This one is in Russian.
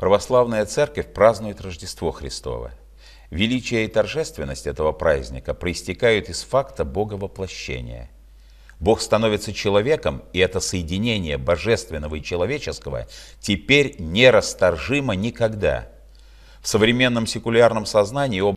Православная Церковь празднует Рождество Христово. Величие и торжественность этого праздника проистекают из факта Боговоплощения. Бог становится человеком, и это соединение божественного и человеческого теперь нерасторжимо никогда. В современном секулярном сознании